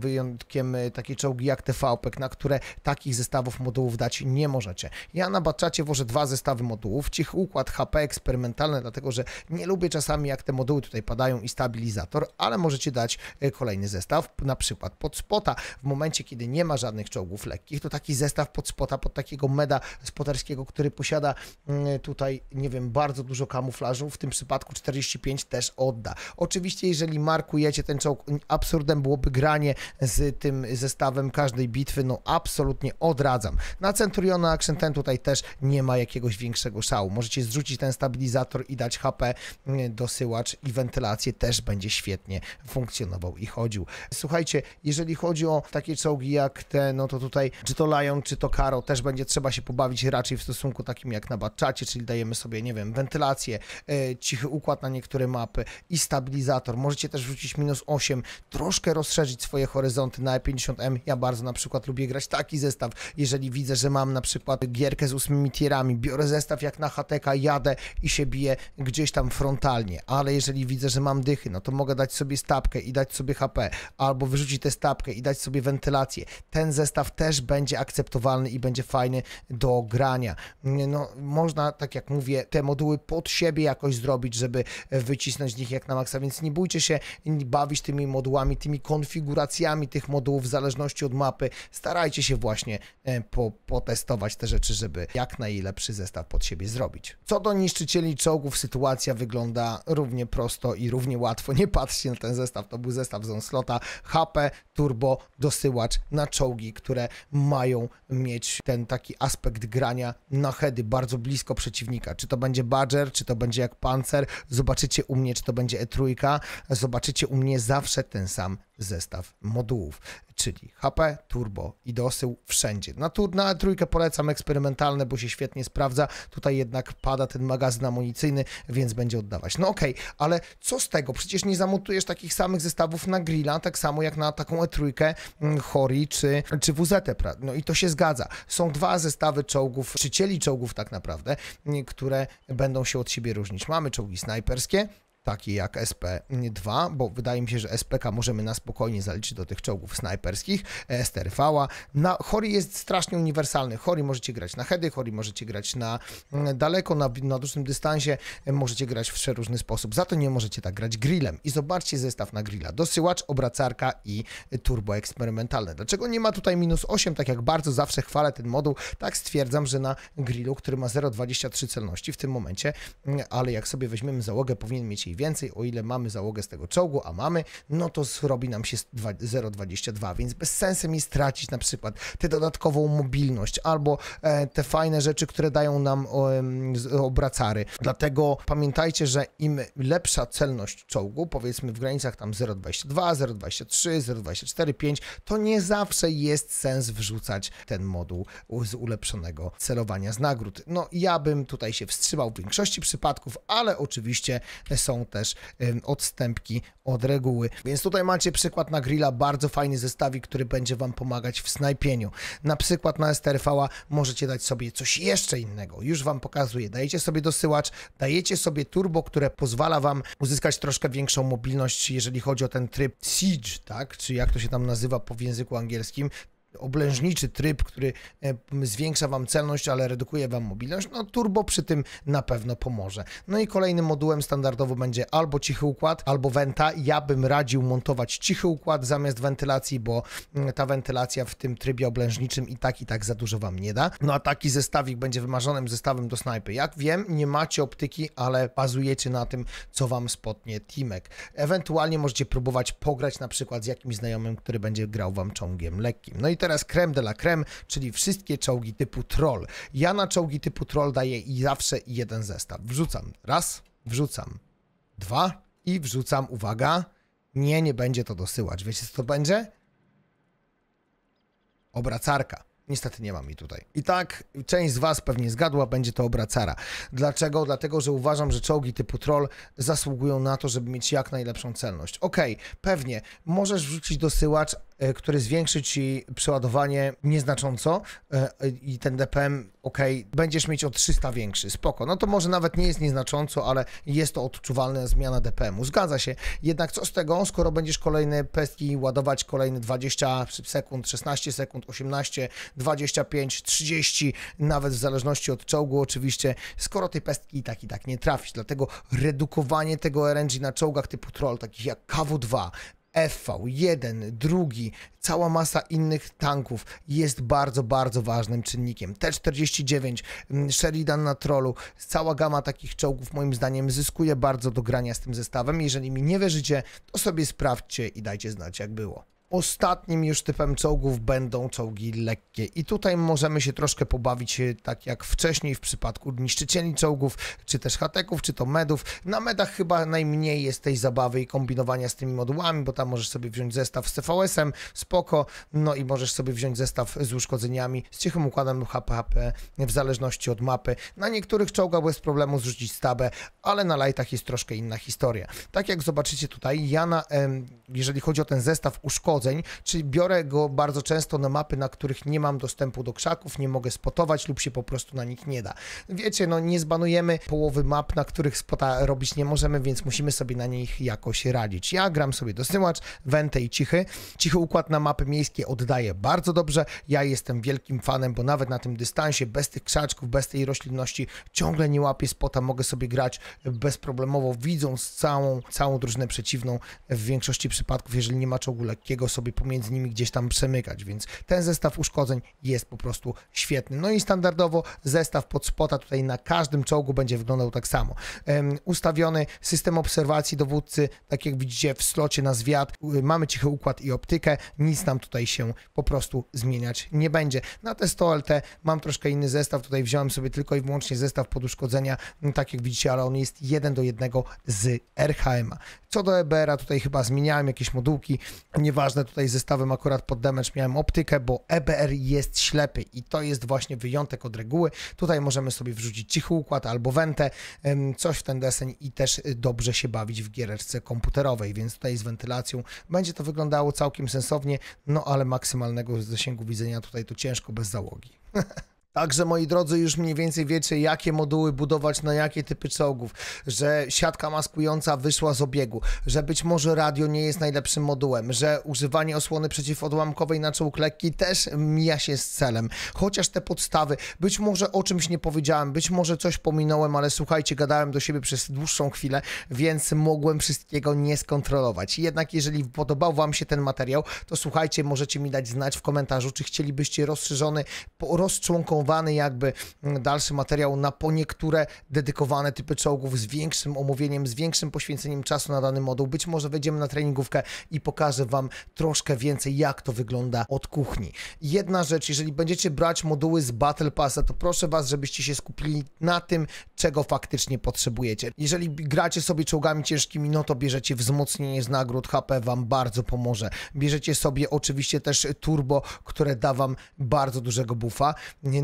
Speaker 1: wyjątkiem e, takie czołgi jak TVP, na które takich zestawów modułów dać nie możecie. Ja na Batchacie włożę dwa zestawy modułów, cichy układ HP eksperymentalny, dlatego że nie lubię czasami jak te moduły tutaj padają i stabilizator, ale możecie dać e, kolejny zestaw, na przykład pod spota. W momencie, kiedy nie ma żadnych czołgów lekkich, to taki zestaw pod spota, pod takiego meda spotarskiego, który posiada tutaj, nie wiem, bardzo dużo kamuflażu, w tym przypadku 45 też odda. Oczywiście, jeżeli markujecie ten czołg, absurdem byłoby granie z tym zestawem każdej bitwy, no absolutnie odradzam. Na Centuriona Action ten tutaj też nie ma jakiegoś większego szału. Możecie zrzucić ten stabilizator i dać HP, mm, dosyłacz i wentylację też będzie świetnie funkcjonował i chodził. Słuchajcie, jeżeli chodzi o takie czołgi jak te, no to tutaj czy to Lion, czy to Karo, też będzie trzeba się pobawić raczej w stosunku takim jak na Batchacie, czyli dajemy sobie, nie wiem, wentylację, e, cichy układ na niektóre mapy i stabilizację stabilizator, możecie też wrzucić minus 8, troszkę rozszerzyć swoje horyzonty na E50M. Ja bardzo na przykład lubię grać taki zestaw, jeżeli widzę, że mam na przykład gierkę z ósmymi tierami, biorę zestaw jak na HTK, jadę i się biję gdzieś tam frontalnie, ale jeżeli widzę, że mam dychy, no to mogę dać sobie stapkę i dać sobie HP, albo wyrzucić tę stapkę i dać sobie wentylację. Ten zestaw też będzie akceptowalny i będzie fajny do grania. No, można, tak jak mówię, te moduły pod siebie jakoś zrobić, żeby wycisnąć z nich jak na maksa, więc więc nie bójcie się bawić tymi modułami, tymi konfiguracjami tych modułów w zależności od mapy. Starajcie się właśnie e, po, potestować te rzeczy, żeby jak najlepszy zestaw pod siebie zrobić. Co do niszczycieli czołgów, sytuacja wygląda równie prosto i równie łatwo. Nie patrzcie na ten zestaw, to był zestaw z Onslota, HP, turbo, dosyłacz na czołgi, które mają mieć ten taki aspekt grania na heady bardzo blisko przeciwnika. Czy to będzie Badger, czy to będzie jak Panzer, zobaczycie u mnie, czy to będzie E3, zobaczycie u mnie zawsze ten sam zestaw modułów, czyli HP, turbo i dosył wszędzie. Na, na trójkę polecam eksperymentalne, bo się świetnie sprawdza. Tutaj jednak pada ten magazyn amunicyjny, więc będzie oddawać. No okej, okay, ale co z tego? Przecież nie zamontujesz takich samych zestawów na grilla, tak samo jak na taką E3, mm, Hori czy, czy WZ. No i to się zgadza. Są dwa zestawy czołgów, czy cieli czołgów tak naprawdę, mm, które będą się od siebie różnić. Mamy czołgi snajperskie, takie jak SP-2, bo wydaje mi się, że SPK możemy na spokojnie zaliczyć do tych czołgów snajperskich, e strv Na Hori jest strasznie uniwersalny. Hori możecie grać na heady, Hori możecie grać na mm, daleko, na, na dużym dystansie, e, możecie grać w przeróżny sposób. Za to nie możecie tak grać grillem. I zobaczcie zestaw na grilla. Dosyłacz, obracarka i turbo eksperymentalne. Dlaczego nie ma tutaj minus 8, tak jak bardzo zawsze chwalę ten moduł, tak stwierdzam, że na grillu, który ma 0,23 celności w tym momencie, mm, ale jak sobie weźmiemy załogę, powinien mieć jej więcej, o ile mamy załogę z tego czołgu, a mamy, no to zrobi nam się 0,22, więc bez sensu mi stracić na przykład tę dodatkową mobilność albo e, te fajne rzeczy, które dają nam obracary. Dlatego pamiętajcie, że im lepsza celność czołgu, powiedzmy w granicach tam 0,22, 0,23, 0,24, 5, to nie zawsze jest sens wrzucać ten moduł z ulepszonego celowania z nagród. No ja bym tutaj się wstrzymał w większości przypadków, ale oczywiście są też odstępki od reguły. Więc tutaj macie przykład na grilla, bardzo fajny zestawik, który będzie Wam pomagać w snajpieniu. Na przykład na STRV możecie dać sobie coś jeszcze innego. Już Wam pokazuję. Dajecie sobie dosyłacz, dajecie sobie turbo, które pozwala Wam uzyskać troszkę większą mobilność, jeżeli chodzi o ten tryb Siege, tak? Czy jak to się tam nazywa po języku angielskim oblężniczy tryb, który e, zwiększa Wam celność, ale redukuje Wam mobilność, no turbo przy tym na pewno pomoże. No i kolejnym modułem standardowo będzie albo cichy układ, albo wenta. Ja bym radził montować cichy układ zamiast wentylacji, bo mm, ta wentylacja w tym trybie oblężniczym i tak i tak za dużo Wam nie da. No a taki zestawik będzie wymarzonym zestawem do snajpy. Jak wiem, nie macie optyki, ale bazujecie na tym, co Wam spotnie teamek. Ewentualnie możecie próbować pograć na przykład z jakimś znajomym, który będzie grał Wam ciągiem lekkim. No i teraz creme de la creme, czyli wszystkie czołgi typu troll. Ja na czołgi typu troll daję i zawsze jeden zestaw. Wrzucam raz, wrzucam dwa i wrzucam, uwaga, nie, nie będzie to dosyłać. Wiecie co to będzie? Obracarka. Niestety nie mam jej tutaj. I tak część z Was pewnie zgadła, będzie to obracara. Dlaczego? Dlatego, że uważam, że czołgi typu troll zasługują na to, żeby mieć jak najlepszą celność. Okej, okay, pewnie, możesz wrzucić dosyłacz, E, który zwiększy ci przeładowanie nieznacząco e, e, i ten DPM, ok, będziesz mieć o 300 większy, spoko. No to może nawet nie jest nieznacząco, ale jest to odczuwalna zmiana DPM-u. Zgadza się. Jednak co z tego, skoro będziesz kolejne pestki ładować kolejne 20 sekund, 16 sekund, 18, 25, 30, nawet w zależności od czołgu oczywiście, skoro tej pestki i tak i tak nie trafisz. Dlatego redukowanie tego RNG na czołgach typu troll, takich jak KW-2, FV1, drugi, cała masa innych tanków jest bardzo, bardzo ważnym czynnikiem. T-49, mm, Sheridan na trolu, cała gama takich czołgów moim zdaniem zyskuje bardzo do grania z tym zestawem. Jeżeli mi nie wierzycie, to sobie sprawdźcie i dajcie znać jak było. Ostatnim już typem czołgów będą czołgi lekkie. I tutaj możemy się troszkę pobawić, e, tak jak wcześniej w przypadku niszczycieli czołgów, czy też hateków, czy to medów. Na medach chyba najmniej jest tej zabawy i kombinowania z tymi modułami, bo tam możesz sobie wziąć zestaw z CVS-em, spoko, no i możesz sobie wziąć zestaw z uszkodzeniami, z cichym układem HPHP, w zależności od mapy. Na niektórych czołgach bez problemu zrzucić stabę, ale na lightach jest troszkę inna historia. Tak jak zobaczycie tutaj, ja na, jeżeli chodzi o ten zestaw uszkodzeń, pochodzeń, czyli biorę go bardzo często na mapy, na których nie mam dostępu do krzaków, nie mogę spotować lub się po prostu na nich nie da. Wiecie, no nie zbanujemy połowy map, na których spota robić nie możemy, więc musimy sobie na nich jakoś radzić. Ja gram sobie dosyłacz, wentę i cichy. Cichy układ na mapy miejskie oddaje bardzo dobrze. Ja jestem wielkim fanem, bo nawet na tym dystansie, bez tych krzaczków, bez tej roślinności, ciągle nie łapię spota, mogę sobie grać bezproblemowo, widząc całą, całą drużynę przeciwną. W większości przypadków, jeżeli nie ma czołgu lekkiego, sobie pomiędzy nimi gdzieś tam przemykać, więc ten zestaw uszkodzeń jest po prostu świetny. No i standardowo zestaw pod spota tutaj na każdym czołgu będzie wyglądał tak samo. Um, ustawiony system obserwacji dowódcy, tak jak widzicie w slocie na zwiat, mamy cichy układ i optykę, nic nam tutaj się po prostu zmieniać nie będzie. Na te 100 LT mam troszkę inny zestaw, tutaj wziąłem sobie tylko i wyłącznie zestaw pod uszkodzenia, no, tak jak widzicie, ale on jest jeden do jednego z RHM. -a. Co do EBR-a, tutaj chyba zmieniałem jakieś modułki, nieważne, tutaj zestawem akurat pod damage miałem optykę, bo EBR jest ślepy i to jest właśnie wyjątek od reguły. Tutaj możemy sobie wrzucić cichy układ albo wentę, coś w ten deseń i też y, dobrze się bawić w giereczce komputerowej, więc tutaj z wentylacją będzie to wyglądało całkiem sensownie, no ale maksymalnego zasięgu widzenia tutaj to ciężko bez załogi. Także moi drodzy, już mniej więcej wiecie, jakie moduły budować na jakie typy czołgów, że siatka maskująca wyszła z obiegu, że być może radio nie jest najlepszym modułem, że używanie osłony przeciwodłamkowej na czołg lekki też mija się z celem. Chociaż te podstawy, być może o czymś nie powiedziałem, być może coś pominąłem, ale słuchajcie, gadałem do siebie przez dłuższą chwilę, więc mogłem wszystkiego nie skontrolować. Jednak jeżeli podobał Wam się ten materiał, to słuchajcie, możecie mi dać znać w komentarzu, czy chcielibyście rozszerzony, rozczłonkowany jakby mm, dalszy materiał na po niektóre dedykowane typy czołgów z większym omówieniem, z większym poświęceniem czasu na dany moduł. Być może wejdziemy na treningówkę i pokażę Wam troszkę więcej, jak to wygląda od kuchni. Jedna rzecz, jeżeli będziecie brać moduły z Battle Passa, to proszę Was, żebyście się skupili na tym, czego faktycznie potrzebujecie. Jeżeli gracie sobie czołgami ciężkimi, no to bierzecie wzmocnienie z nagród, HP Wam bardzo pomoże. Bierzecie sobie oczywiście też turbo, które da Wam bardzo dużego buffa.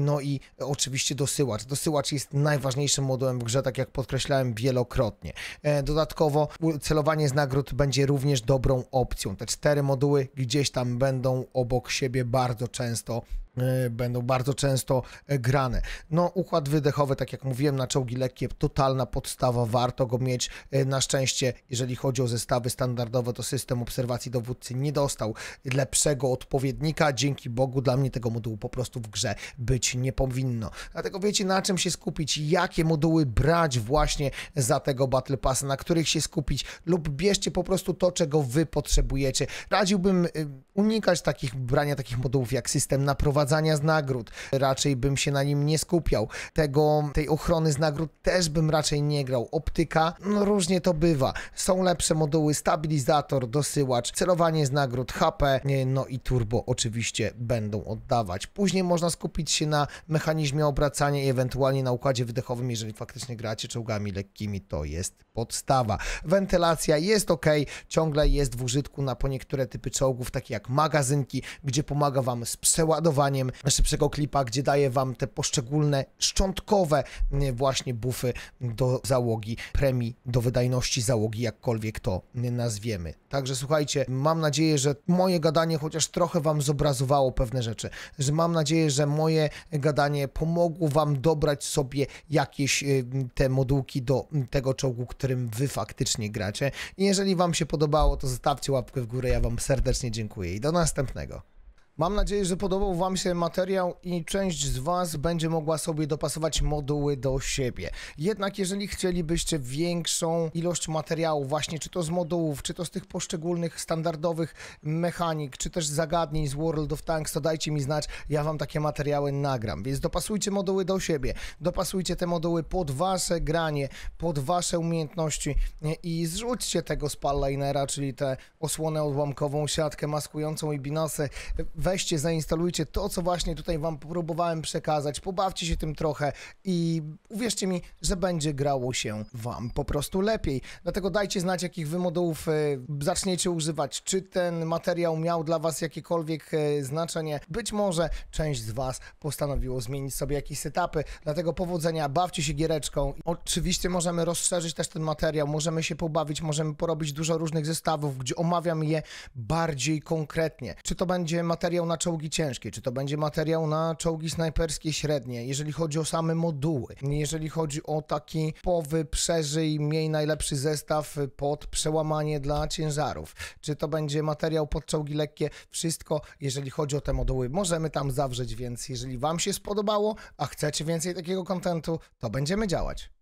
Speaker 1: No i oczywiście dosyłacz. Dosyłacz jest najważniejszym modułem w grze, tak jak podkreślałem wielokrotnie. E, dodatkowo celowanie z nagród będzie również dobrą opcją. Te cztery moduły gdzieś tam będą obok siebie bardzo często Y, będą bardzo często y, grane. No, układ wydechowy, tak jak mówiłem, na czołgi lekkie, totalna podstawa, warto go mieć. Y, na szczęście, jeżeli chodzi o zestawy standardowe, to system obserwacji dowódcy nie dostał lepszego odpowiednika. Dzięki Bogu, dla mnie tego modułu po prostu w grze być nie powinno. Dlatego wiecie, na czym się skupić, jakie moduły brać właśnie za tego Battle Pass, na których się skupić, lub bierzcie po prostu to, czego wy potrzebujecie. Radziłbym unikać takich brania takich modułów jak system naprowadzenia z nagród. Raczej bym się na nim nie skupiał. Tego, tej ochrony z nagród też bym raczej nie grał. Optyka, no różnie to bywa. Są lepsze moduły, stabilizator, dosyłacz, celowanie z nagród, HP, e, no i turbo oczywiście będą oddawać. Później można skupić się na mechanizmie obracania i ewentualnie na układzie wydechowym, jeżeli faktycznie gracie czołgami lekkimi, to jest podstawa. Wentylacja jest ok, ciągle jest w użytku na po niektóre typy czołgów, takie jak magazynki, gdzie pomaga Wam z przeładowaniem szybszego klipa, gdzie daję Wam te poszczególne szczątkowe mm, właśnie bufy do załogi, premii do wydajności załogi, jakkolwiek to mm, nazwiemy. Także słuchajcie, mam nadzieję, że moje gadanie chociaż trochę Wam zobrazowało pewne rzeczy, że mam nadzieję, że moje gadanie pomogło Wam dobrać sobie jakieś y, te modułki do mm, tego czołgu, którym Wy faktycznie gracie. jeżeli Wam się podobało, to zostawcie łapkę w górę, ja Wam serdecznie dziękuję i do następnego. Mam nadzieję, że podobał Wam się materiał i część z Was będzie mogła sobie dopasować moduły do siebie. Jednak jeżeli chcielibyście większą ilość materiału, właśnie czy to z modułów, czy to z tych poszczególnych standardowych mechanik, czy też zagadnień z World of Tanks, to dajcie mi znać, ja Wam takie materiały nagram. Więc dopasujcie moduły do siebie, dopasujcie te moduły pod Wasze granie, pod Wasze umiejętności i zrzućcie tego spallinera, czyli tę osłonę odłamkową, siatkę maskującą i binasy weźcie, zainstalujcie to, co właśnie tutaj wam próbowałem przekazać, pobawcie się tym trochę i uwierzcie mi, że będzie grało się wam po prostu lepiej. Dlatego dajcie znać, jakich wy modułów e, zaczniecie używać, czy ten materiał miał dla was jakiekolwiek e, znaczenie. Być może część z was postanowiło zmienić sobie jakieś setupy, dlatego powodzenia, bawcie się giereczką. Oczywiście możemy rozszerzyć też ten materiał, możemy się pobawić, możemy porobić dużo różnych zestawów, gdzie omawiam je bardziej konkretnie. Czy to będzie materiał materiał na czołgi ciężkie, czy to będzie materiał na czołgi snajperskie średnie, jeżeli chodzi o same moduły, jeżeli chodzi o taki powy, przeżyj, miej najlepszy zestaw pod przełamanie dla ciężarów, czy to będzie materiał pod czołgi lekkie, wszystko, jeżeli chodzi o te moduły, możemy tam zawrzeć, więc jeżeli Wam się spodobało, a chcecie więcej takiego kontentu, to będziemy działać.